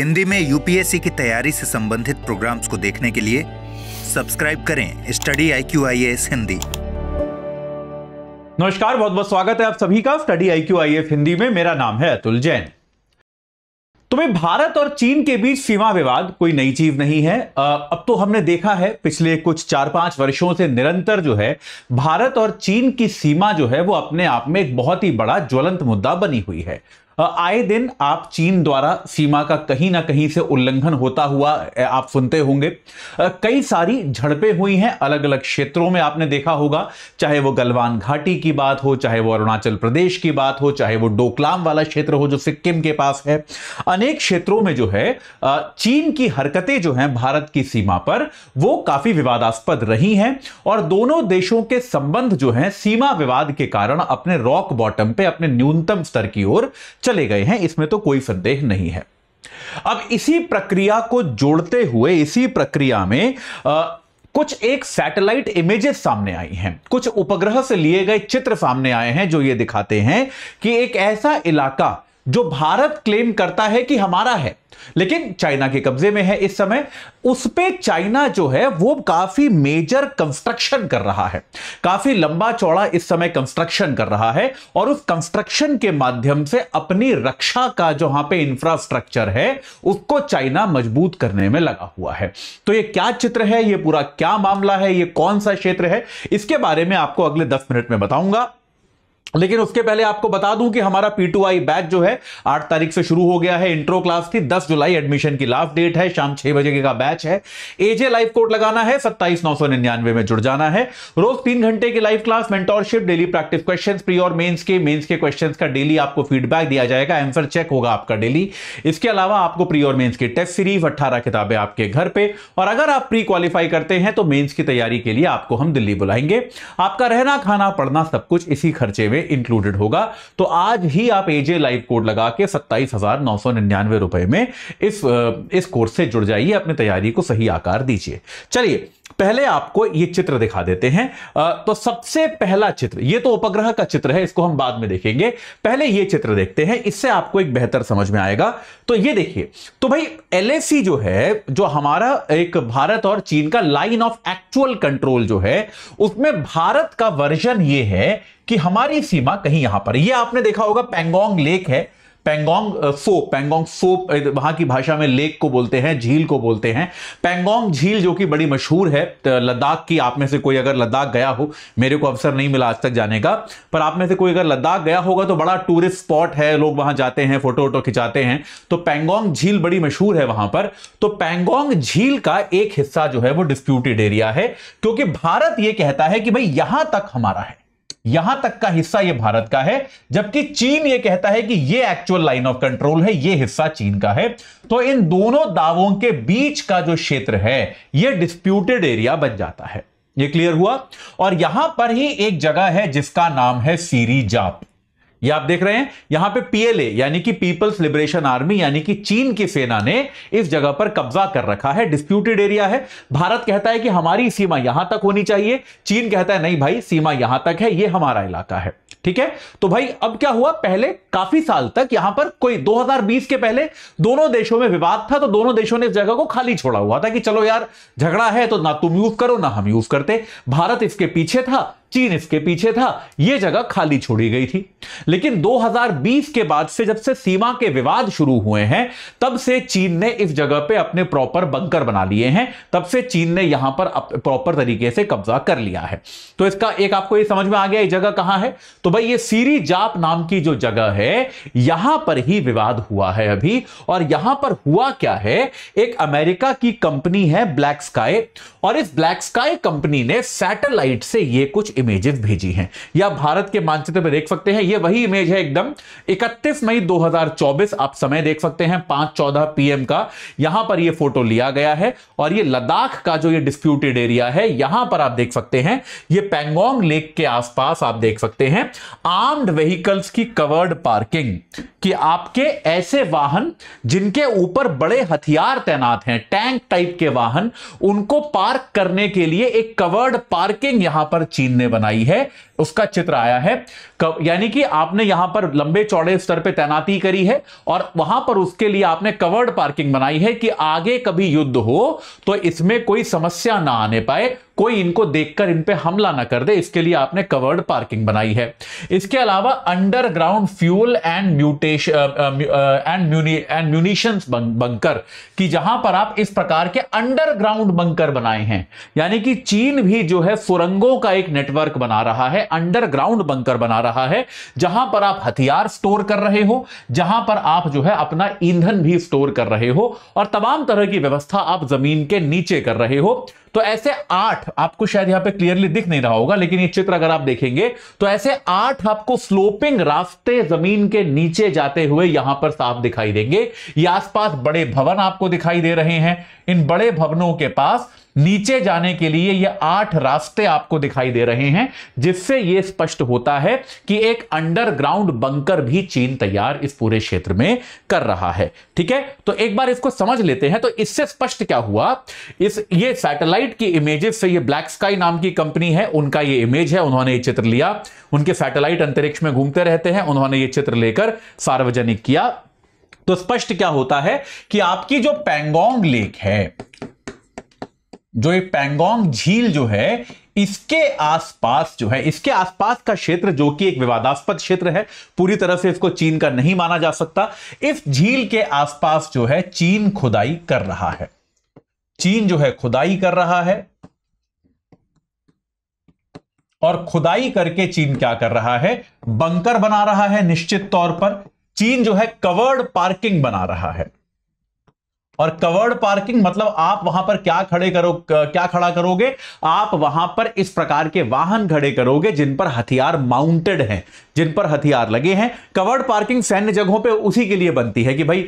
हिंदी में यूपीएससी की तैयारी से संबंधित प्रोग्राम्स को देखने के लिए सब्सक्राइब करें study I Q I S Hindi नमस्कार बहुत बहुत स्वागत है आप सभी का study I Q I S Hindi में मेरा नाम है अतुल जैन तुम्हें भारत और चीन के बीच सीमा विवाद कोई नई चीज नहीं है अब तो हमने देखा है पिछले कुछ चार पांच वर्षों से निरंतर जो है भारत और चीन की सीमा जो है वो अपने आप में एक बहुत ही बड़ा ज्वलंत मुद्दा बनी हुई है आए दिन आप चीन द्वारा सीमा का कहीं ना कहीं से उल्लंघन होता हुआ आप सुनते होंगे कई सारी झड़पें हुई हैं अलग अलग क्षेत्रों में आपने देखा होगा चाहे वो गलवान घाटी की बात हो चाहे वो अरुणाचल प्रदेश की बात हो चाहे वो डोकलाम वाला क्षेत्र हो जो सिक्किम के पास है अनेक क्षेत्रों में जो है चीन की हरकतें जो हैं भारत की सीमा पर वो काफी विवादास्पद रही हैं और दोनों देशों के संबंध जो हैं सीमा विवाद के कारण अपने रॉक बॉटम पर अपने न्यूनतम स्तर की ओर चले गए हैं इसमें तो कोई संदेह नहीं है अब इसी प्रक्रिया को जोड़ते हुए इसी प्रक्रिया में आ, कुछ एक सैटेलाइट इमेजेस सामने आई हैं कुछ उपग्रह से लिए गए चित्र सामने आए हैं जो ये दिखाते हैं कि एक ऐसा इलाका जो भारत क्लेम करता है कि हमारा है लेकिन चाइना के कब्जे में है इस समय उस पर चाइना जो है वो काफी मेजर कंस्ट्रक्शन कर रहा है काफी लंबा चौड़ा इस समय कंस्ट्रक्शन कर रहा है और उस कंस्ट्रक्शन के माध्यम से अपनी रक्षा का जो वहां पे इंफ्रास्ट्रक्चर है उसको चाइना मजबूत करने में लगा हुआ है तो ये क्या चित्र है ये पूरा क्या मामला है ये कौन सा क्षेत्र है इसके बारे में आपको अगले दस मिनट में बताऊंगा लेकिन उसके पहले आपको बता दूं कि हमारा पी टू आई बैच जो है आठ तारीख से शुरू हो गया है इंट्रो क्लास थी दस जुलाई एडमिशन की लास्ट डेट है शाम छह बजे का बैच है एजे लाइव कोड लगाना है सत्ताईस नौ सौ निन्यानवे में जुड़ जाना है रोज तीन घंटे की live class mentorship daily practice question pre और मेन्स के मेन्स के क्वेश्चन का डेली आपको फीडबैक दिया जाएगा आंसर चेक होगा आपका डेली इसके अलावा आपको प्री और मेन्स की टेस्ट सीरीज अट्ठारह किताबें आपके घर पर और अगर आप प्री क्वालिफाई करते हैं तो मेन्स की तैयारी के लिए आपको हम दिल्ली बुलाएंगे आपका रहना खाना पढ़ना सब कुछ इसी खर्चे में में इंक्लूडेड होगा तो आज ही आप एजे लाइव कोड लगा के सत्ताईस हजार नौ सौ निन्यानवे रुपए में इस इस कोर्स से जुड़ जाइए अपनी तैयारी को सही आकार दीजिए चलिए पहले आपको ये चित्र दिखा देते हैं तो सबसे पहला चित्र ये तो उपग्रह का चित्र है इसको हम बाद में देखेंगे पहले ये चित्र देखते हैं इससे आपको एक बेहतर समझ में आएगा तो ये देखिए तो भाई एल जो है जो हमारा एक भारत और चीन का लाइन ऑफ एक्चुअल कंट्रोल जो है उसमें भारत का वर्जन ये है कि हमारी सीमा कहीं यहां पर यह आपने देखा होगा पेंगोंग लेक है पेंगोंग फो पेंगोंग फो वहाँ की भाषा में लेक को बोलते हैं झील को बोलते हैं पेंगोंग झील जो कि बड़ी मशहूर है लद्दाख की आप में से कोई अगर लद्दाख गया हो मेरे को अवसर नहीं मिला आज तक जाने का पर आप में से कोई अगर लद्दाख गया होगा तो बड़ा टूरिस्ट स्पॉट है लोग वहाँ जाते हैं फोटो वोटो खिंचाते हैं तो पेंगोंग झील बड़ी मशहूर है वहाँ पर तो पेंगोंग झील का एक हिस्सा जो है वो डिस्प्यूटेड एरिया है क्योंकि भारत ये कहता है कि भाई यहां तक हमारा है यहां तक का हिस्सा यह भारत का है जबकि चीन यह कहता है कि यह एक्चुअल लाइन ऑफ कंट्रोल है यह हिस्सा चीन का है तो इन दोनों दावों के बीच का जो क्षेत्र है यह डिस्प्यूटेड एरिया बन जाता है यह क्लियर हुआ और यहां पर ही एक जगह है जिसका नाम है सीरी जाप ये आप देख रहे हैं यहां पे पीएलए यानी कि पीपल्स लिबरेशन आर्मी यानी कि चीन की सेना ने इस जगह पर कब्जा कर रखा है डिस्प्यूटेड एरिया है भारत कहता है कि हमारी सीमा यहां तक होनी चाहिए चीन कहता है नहीं भाई सीमा यहां तक है ये हमारा इलाका है ठीक है तो भाई अब क्या हुआ पहले काफी साल तक यहां पर कोई 2020 के पहले दोनों देशों में विवाद था तो दोनों देशों ने इस जगह को खाली छोड़ा हुआ था कि चलो यार झगड़ा है तो ना तुम यूज करो ना हम यूज करते भारत इसके पीछे था चीन इसके पीछे था यह जगह खाली छोड़ी गई थी लेकिन 2020 के बाद से जब से सीमा के विवाद शुरू हुए हैं तब से चीन ने इस जगह पे अपने प्रॉपर बंकर बना लिए हैं तब से चीन ने यहां पर प्रॉपर तरीके से कब्जा कर लिया है तो इसका एक आपको ये समझ में आ गया ये जगह कहां है तो भाई ये सीरी जाप नाम की जो जगह है यहां पर ही विवाद हुआ है अभी और यहां पर हुआ क्या है एक अमेरिका की कंपनी है ब्लैक स्काई और इस ब्लैक स्काई कंपनी ने सैटेलाइट से ये कुछ इमेजेस भेजी हैं या भारत के मानचित्र पर देख सकते हैं ये वही इमेज है एकदम 31 मई 2024 आप समय देख सकते हैं 5:14 पीएम का यहां पर ये फोटो लिया गया है और ये लद्दाख का जो ये डिस्प्यूटेड एरिया है यहां पर आप देख सकते हैं ये पैंगोंग लेक के आसपास आप देख सकते हैं आर्म्ड व्हीकल्स की कवर्ड पार्किंग कि आपके ऐसे वाहन जिनके ऊपर बड़े हथियार तैनात हैं टैंक टाइप के वाहन उनको पार्क करने के लिए एक कवर्ड पार्किंग यहां पर चीन ने बनाई है उसका चित्र आया है यानी कि आपने यहां पर लंबे चौड़े स्तर पर तैनाती करी है और वहां पर उसके लिए आपने कवर्ड पार्किंग बनाई है कि आगे कभी युद्ध हो तो इसमें कोई समस्या ना आने पाए कोई इनको देखकर इन पे हमला ना कर दे इसके लिए आपने कवर्ड पार्किंग बनाई है इसके अलावा underground fuel and mutation and and munitions bunker कि जहां पर आप इस प्रकार के अंडरग्राउंड बंकर बनाए हैं यानी कि चीन भी जो है सुरंगों का एक नेटवर्क बना रहा है अंडरग्राउंड बंकर बना रहा है जहां पर आप हथियार स्टोर कर रहे हो जहां पर आप जो है अपना ईंधन भी स्टोर कर रहे हो और तमाम तरह की व्यवस्था आप जमीन के नीचे कर रहे हो तो ऐसे आठ आपको शायद यहां पे क्लियरली दिख नहीं रहा होगा लेकिन ये चित्र अगर आप देखेंगे तो ऐसे आठ आपको स्लोपिंग रास्ते जमीन के नीचे जाते हुए यहां पर साफ दिखाई देंगे ये आसपास बड़े भवन आपको दिखाई दे रहे हैं इन बड़े भवनों के पास नीचे जाने के लिए ये आठ रास्ते आपको दिखाई दे रहे हैं जिससे ये स्पष्ट होता है कि एक अंडरग्राउंड बंकर भी चीन तैयार इस पूरे क्षेत्र में कर रहा है ठीक है तो एक बार इसको समझ लेते हैं तो इससे स्पष्ट क्या हुआ इस ये सैटेलाइट की इमेजेस से ये ब्लैक स्काई नाम की कंपनी है उनका ये इमेज है उन्होंने ये चित्र लिया उनके सैटेलाइट अंतरिक्ष में घूमते रहते हैं उन्होंने ये चित्र लेकर सार्वजनिक किया तो स्पष्ट क्या होता है कि आपकी जो पेंगोंग लेक है जो ये पैंगोंग झील जो है इसके आसपास जो है इसके आसपास का क्षेत्र जो कि एक विवादास्पद क्षेत्र है पूरी तरह से इसको चीन का नहीं माना जा सकता इस झील के आसपास जो है चीन खुदाई कर रहा है चीन जो है खुदाई कर रहा है और खुदाई करके चीन क्या कर रहा है बंकर बना रहा है निश्चित तौर पर चीन जो है कवर्ड पार्किंग बना रहा है और कवर्ड पार्किंग मतलब आप वहां पर क्या खड़े करो क्या खड़ा करोगे आप वहां पर इस प्रकार के वाहन खड़े करोगे जिन पर हथियार माउंटेड हैं जिन पर हथियार लगे हैं कवर्ड पार्किंग सैन्य जगहों पे उसी के लिए बनती है कि भाई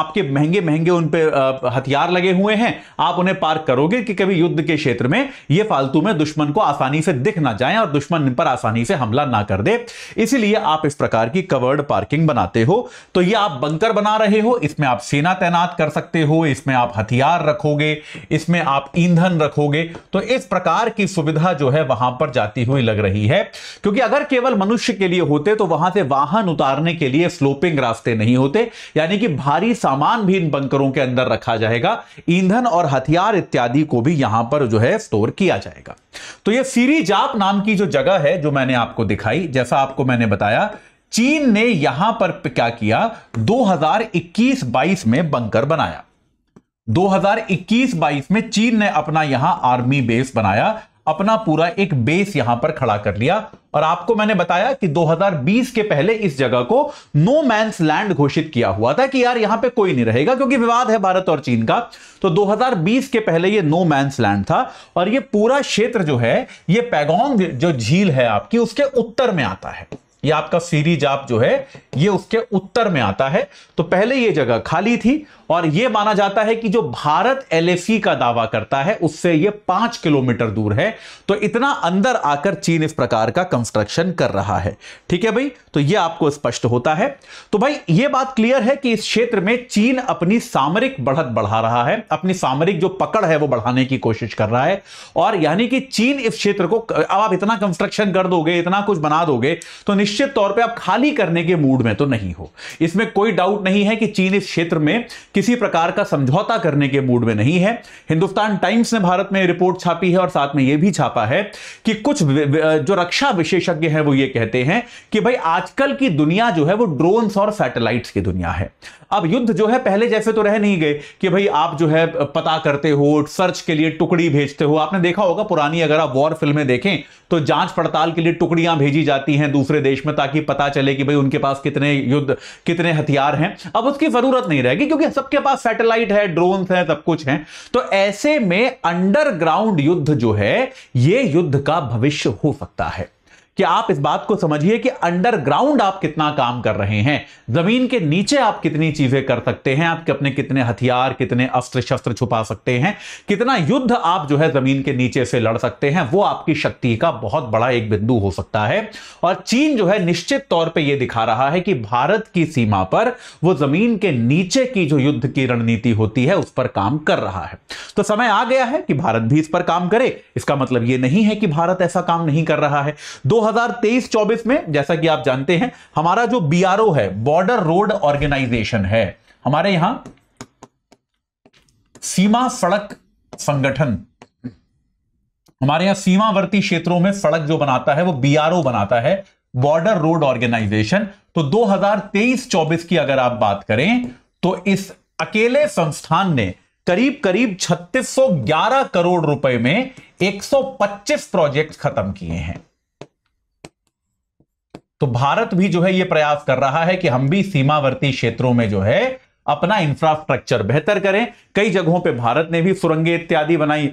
आपके महंगे महंगे उन पर हथियार लगे हुए हैं आप उन्हें पार्क करोगे कि कभी युद्ध के क्षेत्र में ये फालतू में दुश्मन को आसानी से दिख ना जाए और दुश्मन इन पर आसानी से हमला ना कर दे इसीलिए आप इस प्रकार की कवर्ड पार्किंग बनाते हो तो ये आप बंकर बना रहे हो इसमें आप सेना तैनात कर सकते हो हो इसमें आप हथियार रखोगे इसमें आप ईंधन रखोगे तो इस प्रकार की सुविधा जो है वहां पर जाती हुई लग रही है क्योंकि अगर केवल मनुष्य के लिए होते तो वहां से वाहन उतारने के लिए स्लोपिंग रास्ते नहीं होते यानी कि भारी सामान भी इन बंकरों के अंदर रखा जाएगा ईंधन और हथियार इत्यादि को भी यहां पर जो है स्टोर किया जाएगा तो यह सीरी जाप नाम की जो जगह है जो मैंने आपको दिखाई जैसा आपको मैंने बताया चीन ने यहां पर क्या किया 2021-22 में बंकर बनाया 2021-22 में चीन ने अपना यहां आर्मी बेस बनाया अपना पूरा एक बेस यहां पर खड़ा कर लिया और आपको मैंने बताया कि 2020 के पहले इस जगह को नो मैंस लैंड घोषित किया हुआ था कि यार यहां पे कोई नहीं रहेगा क्योंकि विवाद है भारत और चीन का तो 2020 के पहले ये नो मैंस लैंड था और ये पूरा क्षेत्र जो है ये पैगोंग जो झील है आपकी उसके उत्तर में आता है ये आपका सीरी जाप जो है ये उसके उत्तर में आता है तो पहले ये जगह खाली थी और ये माना जाता है कि जो भारत एल का दावा करता है उससे ये पांच किलोमीटर दूर है तो इतना अंदर आकर चीन इस प्रकार का कंस्ट्रक्शन कर रहा है ठीक है भाई तो ये आपको स्पष्ट होता है तो भाई ये बात क्लियर है कि इस क्षेत्र में चीन अपनी सामरिक बढ़त बढ़ा रहा है अपनी सामरिक जो पकड़ है वो बढ़ाने की कोशिश कर रहा है और यानी कि चीन इस क्षेत्र को अब आप इतना कंस्ट्रक्शन कर दोगे इतना कुछ बना दोगे तो निश्चित निश्चित तौर पे आप खाली करने के मूड में तो नहीं हो इसमें कोई डाउट नहीं है कि चीन इस क्षेत्र में किसी प्रकार का समझौता करने के मूड में नहीं है हिंदुस्तान टाइम्स ने भारत में रिपोर्ट छापी है और साथ में यह भी छापा है कि कुछ जो रक्षा विशेषज्ञ हैं वो ये कहते हैं कि भाई आजकल की दुनिया जो है वो ड्रोन्स और सैटेलाइट्स की दुनिया है अब युद्ध जो है पहले जैसे तो रह नहीं गए कि भाई आप जो है पता करते हो सर्च के लिए टुकड़ी भेजते हो आपने देखा होगा पुरानी अगर आप वॉर फिल्में देखें तो जांच पड़ताल के लिए टुकड़ियां भेजी जाती हैं दूसरे देश में ताकि पता चले कि भाई उनके पास कितने युद्ध कितने हथियार हैं अब उसकी जरूरत नहीं रहेगी क्योंकि सबके पास सैटेलाइट है ड्रोन है सब कुछ है तो ऐसे में अंडरग्राउंड युद्ध जो है यह युद्ध का भविष्य हो सकता है कि आप इस बात को समझिए कि अंडरग्राउंड आप कितना काम कर रहे हैं जमीन के नीचे आप कितनी चीजें कर सकते हैं आपके अपने कितने हथियार कितने अस्त्र शस्त्र छुपा सकते हैं कितना युद्ध आप जो है जमीन के नीचे से लड़ सकते हैं वो आपकी शक्ति का बहुत बड़ा एक बिंदु हो सकता है और चीन जो है निश्चित तौर पर यह दिखा रहा है कि भारत की सीमा पर वो जमीन के नीचे की जो युद्ध की रणनीति होती है उस पर काम कर रहा है तो समय आ गया है कि भारत भी इस पर काम करे इसका मतलब यह नहीं है कि भारत ऐसा काम नहीं कर रहा है दो 2023-24 में जैसा कि आप जानते हैं हमारा जो बीआरओ है बॉर्डर रोड ऑर्गेनाइजेशन है हमारे यहां सीमा सड़क संगठन हमारे यहां सीमावर्ती क्षेत्रों में सड़क जो बनाता है वो बीआरओ बनाता है बॉर्डर रोड ऑर्गेनाइजेशन तो 2023-24 की अगर आप बात करें तो इस अकेले संस्थान ने करीब करीब 3611 करोड़ रुपए में 125 प्रोजेक्ट खत्म किए हैं तो भारत भी जो है ये प्रयास कर रहा है कि हम भी सीमावर्ती क्षेत्रों में जो है अपना इंफ्रास्ट्रक्चर बेहतर करें कई जगहों पे भारत ने भी सुरंगें इत्यादि बनाई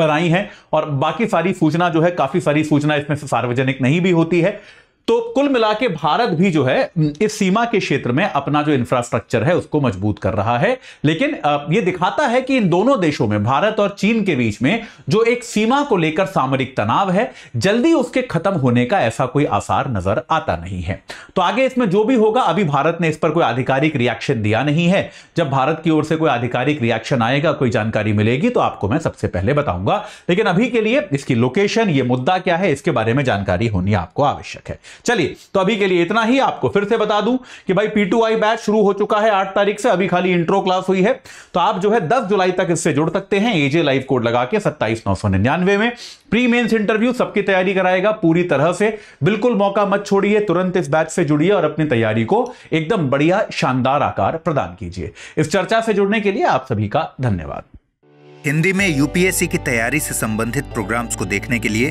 बनाई हैं और बाकी सारी सूचना जो है काफी सारी सूचना इसमें से सार्वजनिक नहीं भी होती है तो कुल मिला के भारत भी जो है इस सीमा के क्षेत्र में अपना जो इंफ्रास्ट्रक्चर है उसको मजबूत कर रहा है लेकिन यह दिखाता है कि इन दोनों देशों में भारत और चीन के बीच में जो एक सीमा को लेकर सामरिक तनाव है जल्दी उसके खत्म होने का ऐसा कोई आसार नजर आता नहीं है तो आगे इसमें जो भी होगा अभी भारत ने इस पर कोई आधिकारिक रिएक्शन दिया नहीं है जब भारत की ओर से कोई आधिकारिक रिएक्शन आएगा कोई जानकारी मिलेगी तो आपको मैं सबसे पहले बताऊंगा लेकिन अभी के लिए इसकी लोकेशन ये मुद्दा क्या है इसके बारे में जानकारी होनी आपको आवश्यक है चलिए तो अभी के लिए इतना ही आपको फिर से बता दूं कि भाई पी बैच शुरू हो चुका है आठ तारीख से अभी खाली इंट्रो क्लास हुई है तो आप जो है दस जुलाई तक इससे जुड़ सकते हैं एजे लाइव कोड लगा के सत्ताईस नौ सौ निन्यानवे में प्री मेन्स इंटरव्यू सबकी तैयारी कराएगा पूरी तरह से बिल्कुल मौका मत छोड़िए तुरंत इस बैच से जुड़िए और अपनी तैयारी को एकदम बढ़िया शानदार आकार प्रदान कीजिए इस चर्चा से जुड़ने के लिए आप सभी का धन्यवाद हिंदी में यूपीएससी की तैयारी से संबंधित प्रोग्राम्स को देखने के लिए